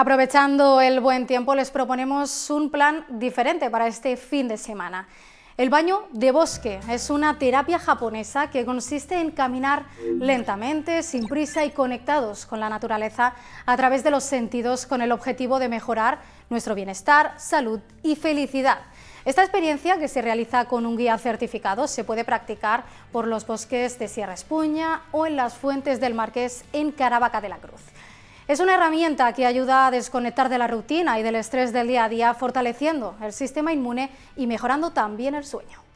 Aprovechando el buen tiempo, les proponemos un plan diferente para este fin de semana. El baño de bosque es una terapia japonesa que consiste en caminar lentamente, sin prisa y conectados con la naturaleza a través de los sentidos con el objetivo de mejorar nuestro bienestar, salud y felicidad. Esta experiencia, que se realiza con un guía certificado, se puede practicar por los bosques de Sierra Espuña o en las fuentes del Marqués en Caravaca de la Cruz. Es una herramienta que ayuda a desconectar de la rutina y del estrés del día a día, fortaleciendo el sistema inmune y mejorando también el sueño.